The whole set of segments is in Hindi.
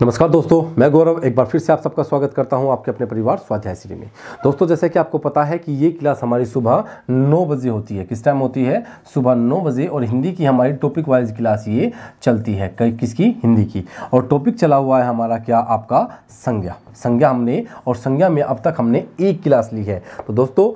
नमस्कार दोस्तों मैं गौरव एक बार फिर से आप सबका स्वागत करता हूं आपके अपने परिवार स्वाध्याय श्री में दोस्तों जैसे कि आपको पता है कि ये क्लास हमारी सुबह नौ बजे होती है किस टाइम होती है सुबह नौ बजे और हिंदी की हमारी टॉपिक वाइज क्लास ये चलती है किसकी हिंदी की और टॉपिक चला हुआ है हमारा क्या आपका संज्ञा संज्ञा हमने और संज्ञा में अब तक हमने एक क्लास ली है तो दोस्तों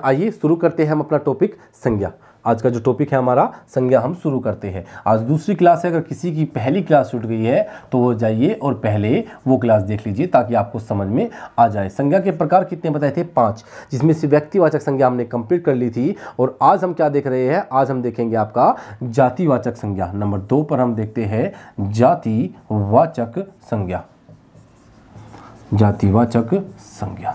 आइए शुरू करते हैं हम अपना टॉपिक संज्ञा आज का जो टॉपिक है हमारा संज्ञा हम शुरू करते हैं आज दूसरी क्लास है अगर किसी की पहली क्लास छूट गई है तो वो जाइए और पहले वो क्लास देख लीजिए ताकि आपको समझ में आ जाए संज्ञा के प्रकार कितने बताए थे पाँच जिसमें से व्यक्तिवाचक संज्ञा हमने कंप्लीट कर ली थी और आज हम क्या देख रहे हैं आज हम देखेंगे आपका जातिवाचक संज्ञा नंबर दो पर हम देखते हैं जातिवाचक संज्ञा जातिवाचक संज्ञा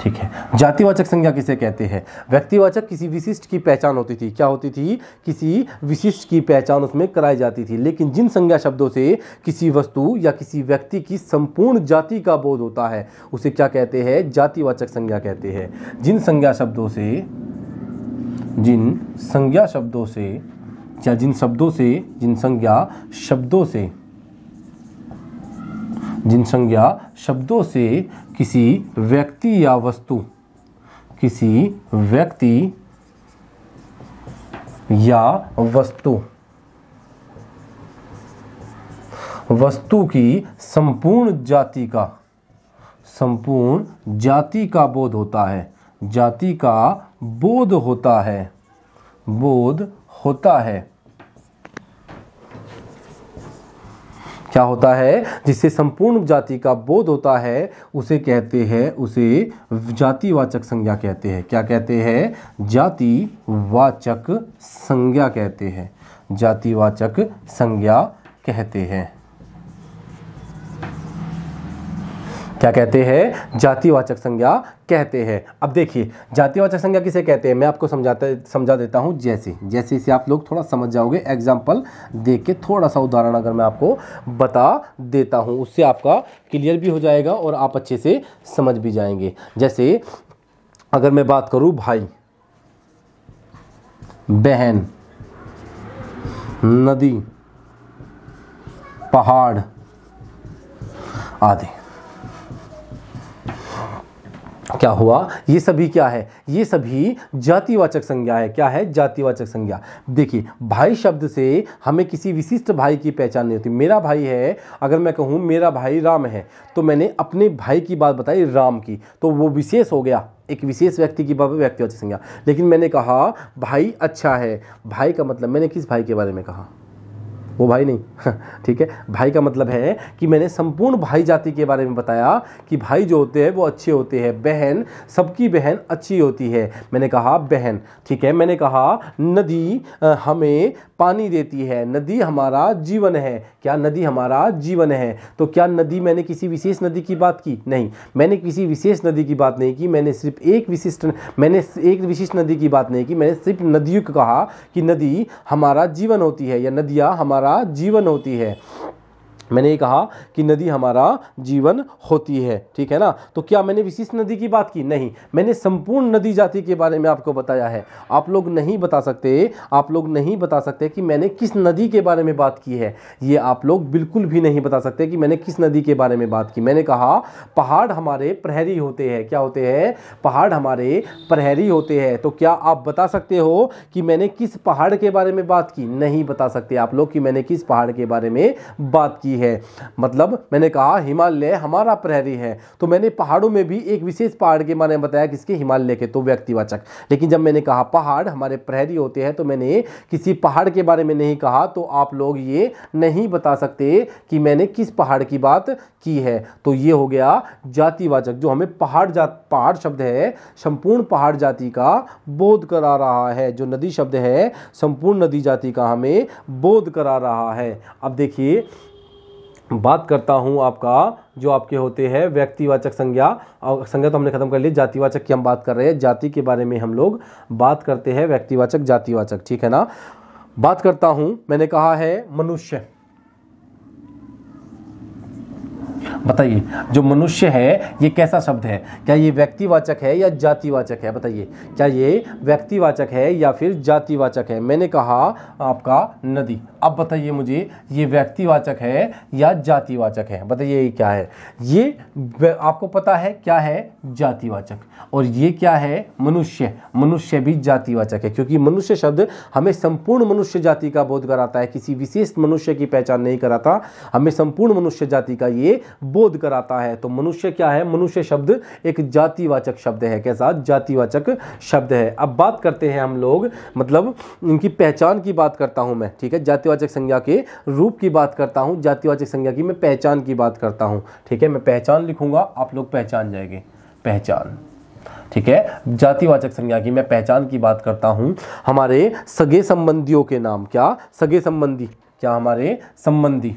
ठीक है जातिवाचक संज्ञा किसे कहते हैं व्यक्तिवाचक किसी विशिष्ट की पहचान होती थी क्या होती थी किसी विशिष्ट की पहचान उसमें कराई जाती थी लेकिन जिन संज्ञा शब्दों से किसी वस्तु या किसी व्यक्ति की संपूर्ण जाति का बोध होता है उसे क्या कहते हैं जातिवाचक संज्ञा कहते हैं जिन संज्ञा शब्दों से जिन संज्ञा शब्दों से या जिन शब्दों से जिन संज्ञा शब्दों से जिन संज्ञा शब्दों से किसी व्यक्ति या वस्तु किसी व्यक्ति या वस्तु वस्तु की संपूर्ण जाति का संपूर्ण जाति का बोध होता है जाति का बोध होता है बोध होता है क्या होता है जिससे संपूर्ण जाति का बोध होता है उसे कहते हैं उसे जातिवाचक संज्ञा कहते हैं क्या कहते हैं जातिवाचक संज्ञा कहते हैं जातिवाचक संज्ञा कहते हैं क्या कहते हैं जातिवाचक संज्ञा कहते हैं अब देखिए जातिवाचक संज्ञा किसे कहते हैं मैं आपको समझाते समझा देता हूँ जैसे जैसे इसे आप लोग थोड़ा समझ जाओगे एग्जाम्पल देख के थोड़ा सा उदाहरण अगर मैं आपको बता देता हूँ उससे आपका क्लियर भी हो जाएगा और आप अच्छे से समझ भी जाएंगे जैसे अगर मैं बात करूँ भाई बहन नदी पहाड़ आदि क्या हुआ ये सभी क्या है ये सभी जातिवाचक संज्ञा है क्या है जातिवाचक संज्ञा देखिए भाई शब्द से हमें किसी विशिष्ट भाई की पहचान नहीं होती मेरा भाई है अगर मैं कहूँ मेरा भाई राम है तो मैंने अपने भाई की बात बताई राम की तो वो विशेष हो गया एक विशेष व्यक्ति की बात व्यक्तिवाचक संज्ञा लेकिन मैंने कहा भाई अच्छा है भाई का मतलब मैंने किस भाई के बारे में कहा वो भाई नहीं ठीक है भाई का मतलब है कि मैंने संपूर्ण भाई जाति के बारे में बताया कि भाई जो होते हैं वो अच्छे होते हैं बहन सबकी बहन अच्छी होती है मैंने कहा बहन ठीक है मैंने कहा नदी हमें पानी देती है नदी हमारा जीवन है क्या नदी हमारा जीवन है तो क्या नदी मैंने किसी विशेष नदी की बात की नहीं मैंने किसी विशेष नदी की बात नहीं की मैंने सिर्फ एक विशिष्ट मैंने एक विशिष्ट नदी की बात नहीं की मैंने सिर्फ नदियों को कहा कि नदी हमारा जीवन होती है या नदियाँ हमारा जीवन होती है मैंने ये कहा कि नदी हमारा जीवन होती है ठीक है ना तो क्या मैंने विशेष नदी की बात की नहीं मैंने संपूर्ण नदी जाति के बारे में आपको बताया है आप लोग नहीं बता सकते आप लोग नहीं बता सकते कि मैंने किस नदी के बारे में बात की है ये आप लोग बिल्कुल भी नहीं बता सकते कि मैंने किस नदी के बारे में बात की मैंने कहा पहाड़ हमारे प्रहरी होते हैं क्या होते हैं पहाड़ हमारे प्रहरी होते हैं तो क्या आप बता सकते हो कि मैंने किस पहाड़ के बारे में बात की नहीं बता सकते आप लोग कि मैंने किस पहाड़ के बारे में बात की है है मतलब मैंने कहा हिमालय हमारा प्रहरी है तो मैंने पहाड़ों में भी एक विशेष पहाड़ के बारे में बताया किसके हिमालय के तो व्यक्तिवाचक लेकिन जब मैंने कहा पहाड़ हमारे प्रहरी होते हैं तो मैंने किसी पहाड़ के बारे में नहीं कहा तो आप लोग ये नहीं बता सकते कि मैंने किस पहाड़ की बात की है तो ये हो गया जातिवाचक जो हमें पहाड़ जात पहाड़ शब्द है संपूर्ण पहाड़ जाति का बोध करा रहा है जो नदी शब्द है संपूर्ण नदी जाति का हमें बोध करा रहा है अब देखिए बात करता हूँ आपका जो आपके होते हैं व्यक्तिवाचक संज्ञा और संज्ञा तो हमने खत्म कर ली जातिवाचक की हम बात कर रहे हैं जाति के बारे में हम लोग बात करते हैं व्यक्तिवाचक जातिवाचक ठीक है ना बात करता हूँ मैंने कहा है मनुष्य बताइए जो मनुष्य है ये कैसा शब्द है क्या ये व्यक्तिवाचक है या जातिवाचक है बताइए क्या ये व्यक्तिवाचक है या फिर जातिवाचक है मैंने कहा आपका नदी अब बताइए मुझे ये व्यक्तिवाचक है या जातिवाचक है बताइए ये क्या है ये आपको पता है क्या है जातिवाचक और ये क्या है मनुष्य मनुष्य भी जातिवाचक है क्योंकि मनुष्य शब्द हमें संपूर्ण मनुष्य जाति का बोध कराता है किसी विशेष मनुष्य की पहचान नहीं कराता हमें संपूर्ण मनुष्य जाति का ये बोध कराता है तो मनुष्य क्या है मनुष्य शब्द एक जातिवाचक शब्द है कैसा जातिवाचक शब्द है अब बात करते हैं हम लोग मतलब इनकी पहचान की बात करता हूं मैं ठीक है जातिवाचक संज्ञा के रूप की बात करता हूं जातिवाचक संज्ञा की मैं पहचान की बात करता हूँ ठीक है मैं पहचान लिखूंगा आप लोग पहचान जाएंगे पहचान ठीक है जातिवाचक संज्ञा की मैं पहचान की बात करता हूं हमारे सगे संबंधियों के नाम क्या सगे संबंधी क्या हमारे संबंधी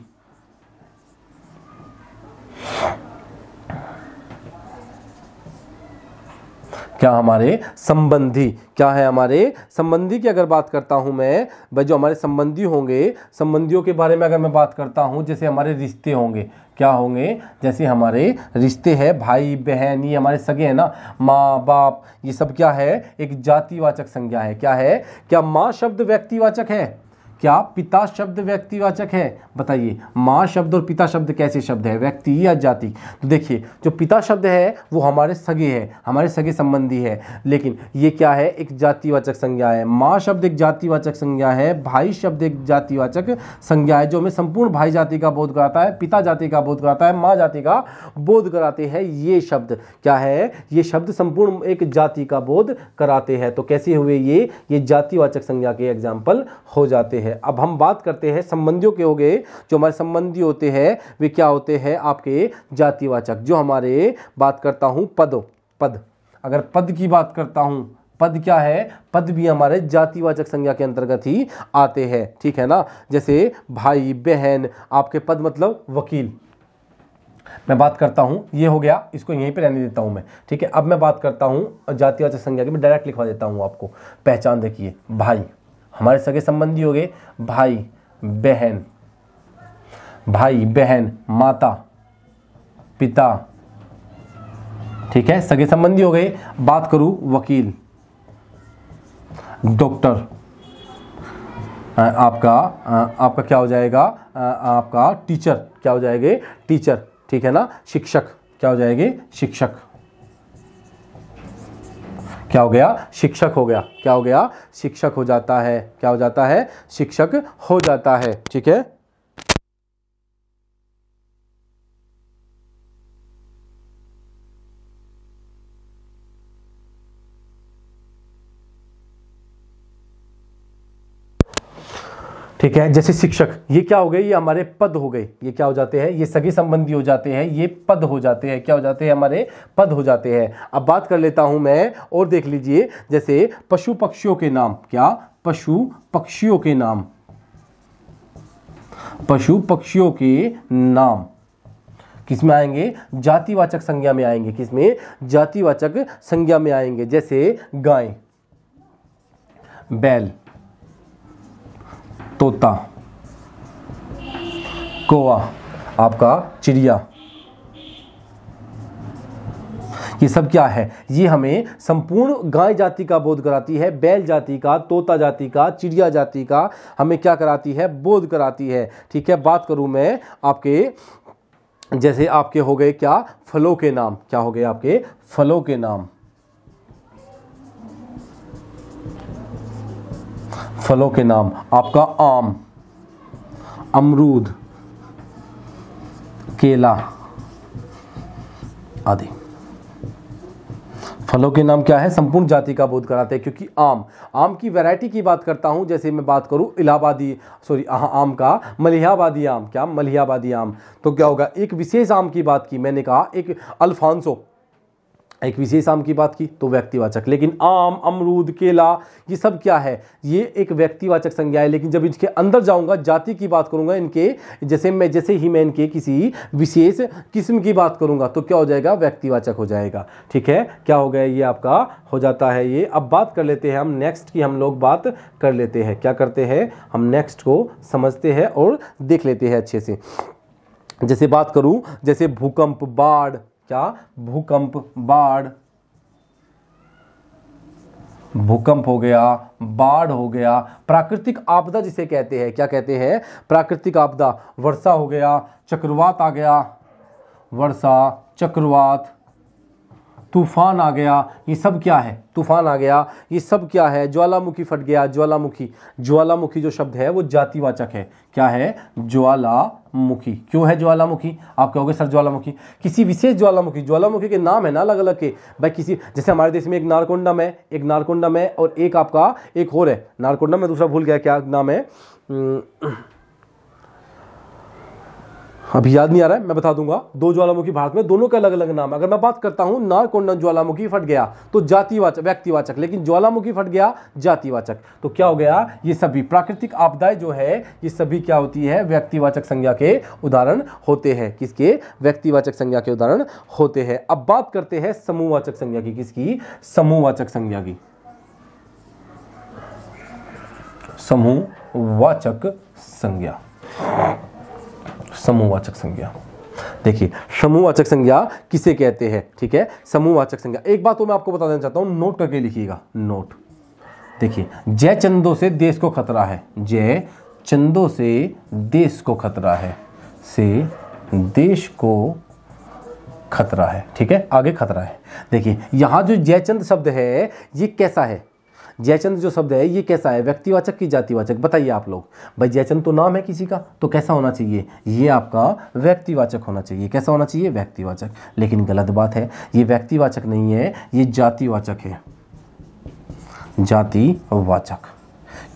क्या हमारे संबंधी क्या है हमारे संबंधी की अगर बात करता हूं मैं भाई जो हमारे संबंधी होंगे संबंधियों के बारे में अगर मैं बात करता हूं जैसे हमारे रिश्ते होंगे क्या होंगे जैसे हमारे रिश्ते हैं भाई बहन ये हमारे सगे हैं ना माँ बाप ये सब क्या है एक जातिवाचक संज्ञा है क्या है क्या माँ शब्द व्यक्तिवाचक है क्या पिता शब्द व्यक्तिवाचक है बताइए माँ शब्द और पिता शब्द कैसे शब्द है व्यक्ति या जाति तो देखिए जो पिता शब्द है वो हमारे सगे है हमारे सगे संबंधी है लेकिन ये क्या है एक जातिवाचक संज्ञा है माँ शब्द एक जातिवाचक संज्ञा है भाई शब्द एक जातिवाचक संज्ञा है जो हमें संपूर्ण भाई जाति का बोध कराता है पिता जाति का बोध कराता है माँ जाति का बोध कराते हैं ये शब्द क्या है ये शब्द संपूर्ण एक जाति का बोध कराते हैं तो कैसे हुए ये ये जातिवाचक संज्ञा के एग्जाम्पल हो जाते हैं हैं अब हम बात करते हैं संबंधियों के हो गए जो हमारे संबंधी होते हैं वे क्या होते हैं आपके जातिवाचक जो हमारे बात करता हूँ पद पद अगर पद की बात करता हूँ पद क्या है पद भी हमारे जातिवाचक संज्ञा के अंतर्गत ही आते हैं ठीक है ना जैसे भाई बहन आपके पद मतलब वकील मैं बात करता हूं ये हो गया इसको यहीं पे रहने देता हूं मैं ठीक है अब मैं बात करता हूं जातिवाचक संज्ञा की मैं डायरेक्ट लिखवा देता हूं आपको पहचान देखिए भाई हमारे सगे संबंधी हो गए भाई बहन भाई बहन माता पिता ठीक है सगे संबंधी हो गए बात करूं वकील डॉक्टर आपका आपका क्या हो जाएगा आपका टीचर क्या हो जाएगा टीचर ठीक है ना शिक्षक क्या हो जाएगा शिक्षक क्या हो गया शिक्षक हो गया क्या हो गया शिक्षक हो जाता है क्या हो जाता है शिक्षक हो जाता है ठीक है ठीक है जैसे शिक्षक ये क्या हो गए ये हमारे पद हो गए ये क्या हो जाते हैं ये सगे संबंधी हो जाते हैं ये पद हो जाते हैं क्या हो जाते हैं हमारे पद हो जाते हैं अब बात कर लेता हूं मैं और देख लीजिए जैसे पशु पक्षियों के नाम क्या पशु पक्षियों के नाम पशु पक्षियों के नाम किस में आएंगे जातिवाचक संज्ञा में आएंगे किसमें जातिवाचक संज्ञा में आएंगे जैसे गाय बैल तोता कोवा आपका चिड़िया ये सब क्या है ये हमें संपूर्ण गाय जाति का बोध कराती है बैल जाति का तोता जाति का चिड़िया जाति का हमें क्या कराती है बोध कराती है ठीक है बात करूं मैं आपके जैसे आपके हो गए क्या फलों के नाम क्या हो गए आपके फलों के नाम फलों के नाम आपका आम अमरूद केला आदि फलों के नाम क्या है संपूर्ण जाति का बोध कराते हैं क्योंकि आम आम की वैरायटी की बात करता हूं जैसे मैं बात करूं इलाहाबादी सॉरी आम का मलिहाबादी आम क्या मलिहाबादी आम तो क्या होगा एक विशेष आम की बात की मैंने कहा एक अल्फांसो एक विशेष आम की बात की तो व्यक्तिवाचक लेकिन आम अमरूद केला ये सब क्या है ये एक व्यक्तिवाचक संज्ञा है लेकिन जब इनके अंदर जाऊंगा जाति की बात करूंगा इनके जैसे मैं जैसे ही मैं इनके किसी विशेष किस्म की बात करूंगा तो क्या हो जाएगा व्यक्तिवाचक हो जाएगा ठीक है क्या हो गया ये आपका हो जाता है ये अब बात कर लेते हैं हम नेक्स्ट की हम लोग बात कर लेते हैं क्या करते हैं हम नेक्स्ट को समझते हैं और देख लेते हैं अच्छे से जैसे बात करूं जैसे भूकंप बाढ़ क्या भूकंप बाढ़ भूकंप हो गया बाढ़ हो गया प्राकृतिक आपदा जिसे कहते हैं क्या कहते हैं प्राकृतिक आपदा वर्षा हो गया चक्रवात आ गया वर्षा चक्रवात तूफ़ान आ गया ये सब क्या है तूफ़ान आ गया ये सब क्या है ज्वालामुखी फट गया ज्वालामुखी ज्वालामुखी जो शब्द है वो जातिवाचक है क्या है ज्वालामुखी क्यों है ज्वालामुखी आप कहोगे सर ज्वालामुखी किसी विशेष ज्वालामुखी ज्वालामुखी के नाम है ना अलग अलग के भाई किसी जैसे हमारे देश में एक नारकोंडम है एक नारकोंडम है और एक आपका एक और है नारकोंडम में दूसरा भूल गया क्या नाम है अभी याद नहीं आ रहा है मैं बता दूंगा दो ज्वालामुखी भारत में दोनों का अलग अलग नाम अगर मैं बात करता हूं नारकोंडन ज्वालामुखी फट गया तो जातिवाचक व्यक्तिवाचक लेकिन ज्वालामुखी फट गया जातिवाचक तो क्या हो गया ये सभी प्राकृतिक आपदाएं जो है ये सभी क्या होती है व्यक्तिवाचक संज्ञा के उदाहरण होते हैं किसके व्यक्तिवाचक संज्ञा के उदाहरण होते हैं अब बात करते हैं समूहवाचक संज्ञा की किसकी समूहवाचक संज्ञा की समूहवाचक संज्ञा समूहवाचक संज्ञा देखिए समूहवाचक संज्ञा किसे कहते हैं ठीक है समूहवाचक संज्ञा एक बात तो मैं आपको बता देना चाहता हूं नोट करके लिखिएगा नोट देखिए जय चंदो से देश को खतरा है जय चंदो से देश को खतरा है से देश को खतरा है ठीक है आगे खतरा है देखिए यहां जो जयचंद शब्द है ये कैसा है जयचंद जो शब्द है ये कैसा है व्यक्तिवाचक की जातिवाचक बताइए आप लोग भाई जयचंद तो नाम है किसी का तो कैसा होना चाहिए ये आपका व्यक्तिवाचक होना चाहिए कैसा होना चाहिए व्यक्तिवाचक लेकिन गलत बात है ये व्यक्तिवाचक नहीं है ये जातिवाचक है जातिवाचक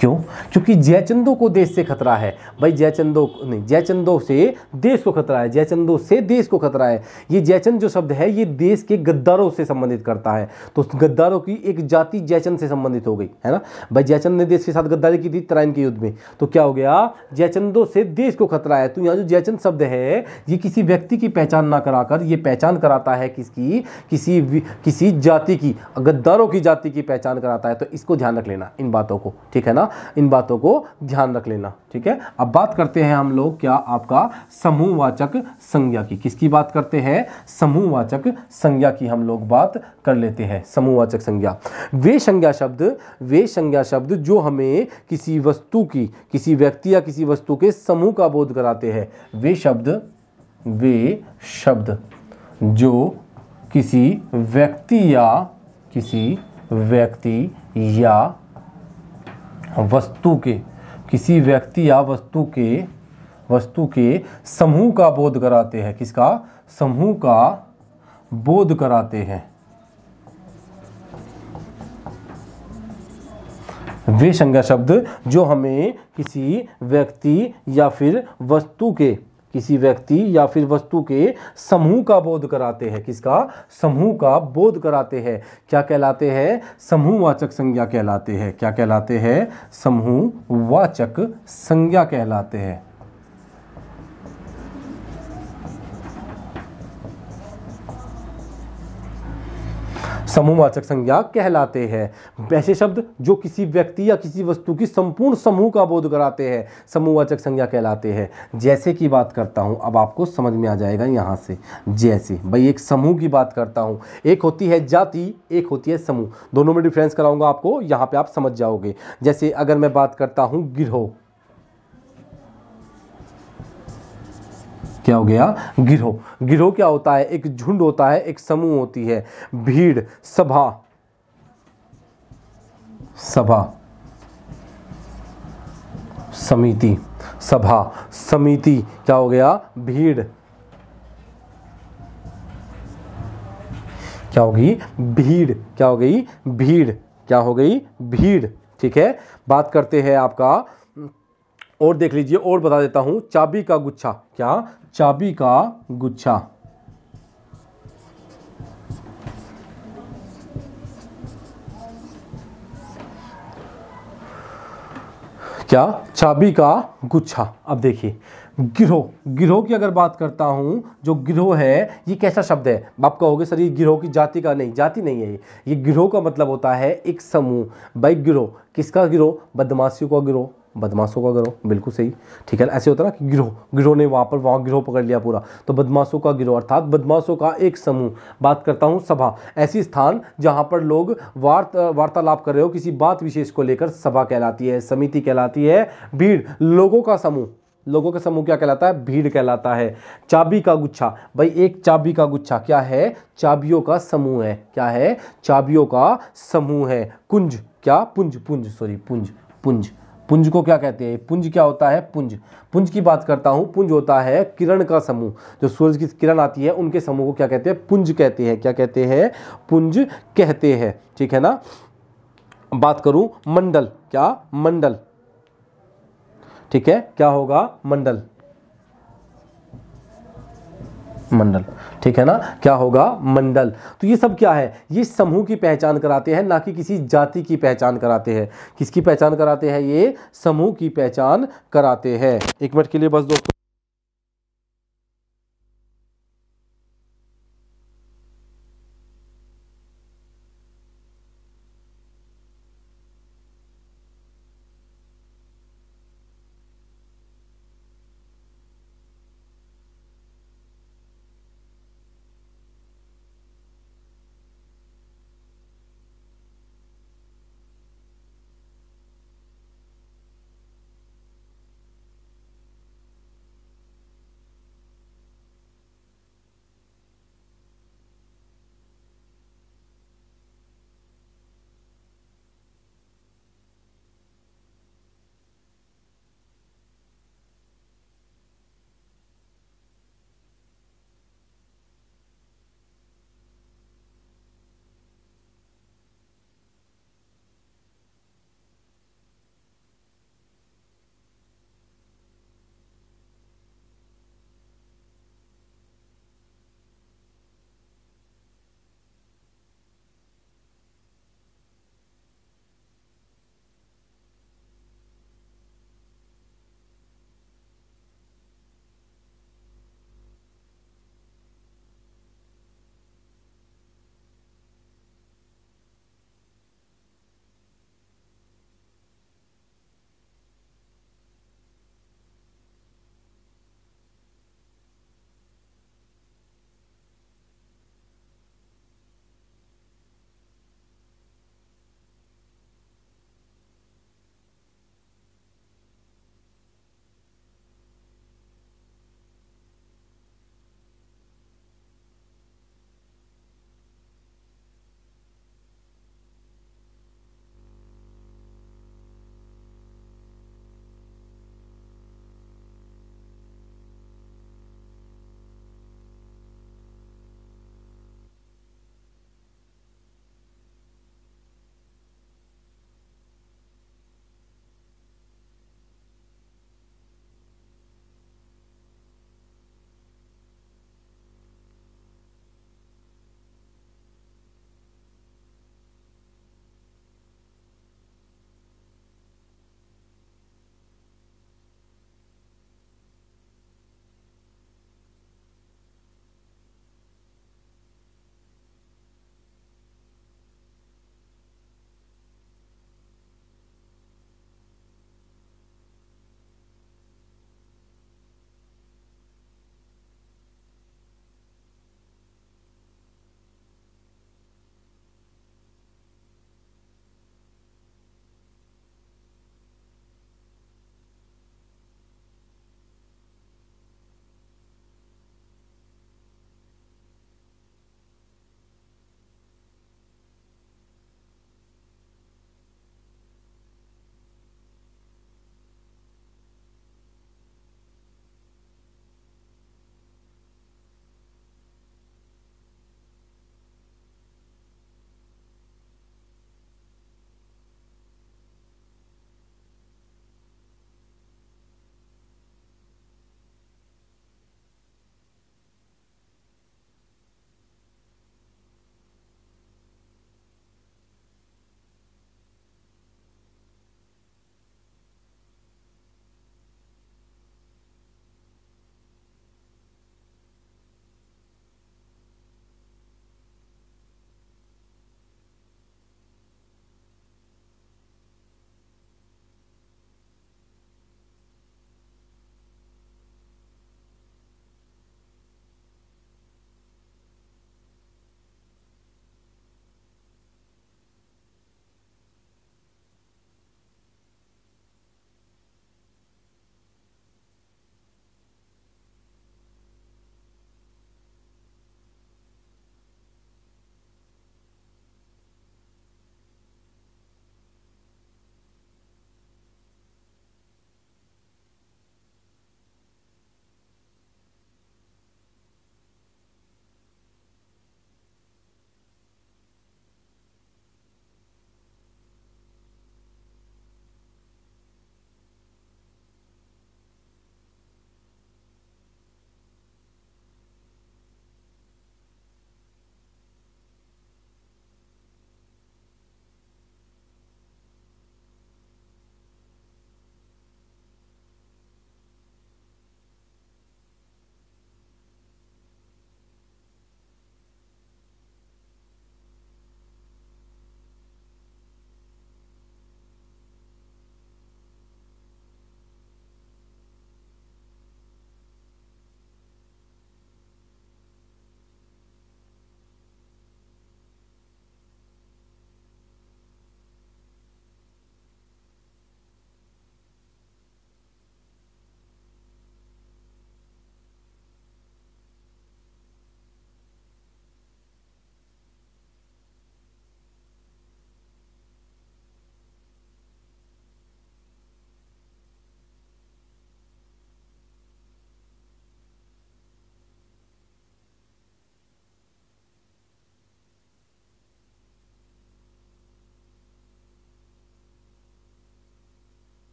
क्यों क्योंकि जयचंदो को देश से खतरा है भाई जयचंदो नहीं जयचंदो से देश को खतरा है जयचंदो से देश को खतरा है ये जयचंद जो शब्द है ये देश के गद्दारों से संबंधित करता है तो गद्दारों की एक जाति जयचंद से संबंधित हो गई है ना भाई जयचंद ने देश के साथ गद्दारी की थी तराइन के युद्ध में तो क्या हो गया जयचंदो से देश को खतरा है तो यहाँ जो जयचंद शब्द है ये किसी व्यक्ति की पहचान ना कराकर ये पहचान कराता है किसकी किसी किसी जाति की गद्दारों की जाति की पहचान कराता है तो इसको ध्यान रख लेना इन बातों को ठीक है ना लेना इन बातों को ध्यान रख लेना ठीक है अब बात करते हैं हम लोग क्या आपका समूहवाचक संज्ञा की किसकी बात करते हैं समूहवाचक संज्ञा की हम लोग बात कर लेते हैं समूहवाचक संज्ञा वे संज्ञा शब्द वे संज्ञा शब्द जो हमें किसी वस्तु की किसी व्यक्ति या किसी वस्तु के समूह का बोध कराते हैं वे शब्द वे शब्द जो किसी व्यक्ति या किसी व्यक्ति या वस्तु के किसी व्यक्ति या वस्तु के वस्तु के समूह का बोध कराते हैं किसका समूह का बोध कराते हैं वे संज्ञा शब्द जो हमें किसी व्यक्ति या फिर वस्तु के किसी व्यक्ति या फिर वस्तु के समूह का बोध कराते हैं किसका समूह का बोध कराते हैं क्या कहलाते हैं समूहवाचक संज्ञा कहलाते हैं क्या कहलाते हैं समूहवाचक संज्ञा कहलाते हैं समूहवाचक संज्ञा कहलाते हैं वैसे शब्द जो किसी व्यक्ति या किसी वस्तु की संपूर्ण समूह का बोध कराते हैं समूहवाचक संज्ञा कहलाते हैं जैसे की बात करता हूँ अब आपको समझ में आ जाएगा यहाँ से जैसे भाई एक समूह की बात करता हूँ एक होती है जाति एक होती है समूह दोनों में डिफरेंस कराऊंगा आपको यहाँ पे आप समझ जाओगे जैसे अगर मैं बात करता हूँ गिरोह क्या हो गया गिरोह गिरोह क्या होता है एक झुंड होता है एक समूह होती है भीड़ सभा सभा समिति सभा समिति क्या हो गया भीड़ क्या होगी भीड़ क्या हो गई भीड़ क्या हो गई भीड़ ठीक है बात करते हैं आपका और देख लीजिए और बता देता हूं चाबी का गुच्छा क्या चाबी का गुच्छा क्या चाबी का गुच्छा अब देखिए गिरोह गिरोह की अगर बात करता हूँ जो गिरोह है ये कैसा शब्द है आप कहोगे सर ये गिरोह की जाति का नहीं जाति नहीं है ये ये गिरोह का मतलब होता है एक समूह भाई गिरोह किसका गिरोह बदमाशियों का गिरोह बदमाशों का गिरोह बिल्कुल सही ठीक है ऐसे होता ना कि गिरोह गिरोह ने वहाँ पर वहाँ गिरोह पकड़ लिया पूरा तो बदमाशों का गिरोह अर्थात बदमाशों का एक समूह बात करता हूँ सभा ऐसी स्थान जहाँ पर लोग वार्त वार्तालाप कर रहे हो किसी बात विशेष को लेकर सभा कहलाती है समिति कहलाती है भीड़ लोगों का समूह लोगों का समूह क्या कहलाता है भीड़ कहलाता है चाबी का गुच्छा भाई एक चाबी का गुच्छा क्या है चाबियों का समूह है क्या है चाबियों का समूह है कुंज क्या पुंज पुंज सॉरी पुंज पुंज पुंज को क्या कहते हैं पुंज क्या होता है पुंज पुंज की बात करता हूं पुंज होता है किरण का समूह जो सूरज की किरण आती है उनके समूह को क्या कहते हैं पुंज कहते हैं क्या कहते हैं पुंज कहते हैं ठीक है ना बात करूं मंडल क्या मंडल ठीक है क्या होगा मंडल मंडल ठीक है ना क्या होगा मंडल तो ये सब क्या है ये समूह की पहचान कराते हैं ना कि किसी जाति की पहचान कराते हैं किसकी पहचान कराते हैं ये समूह की पहचान कराते हैं एक मिनट के लिए बस दोस्तों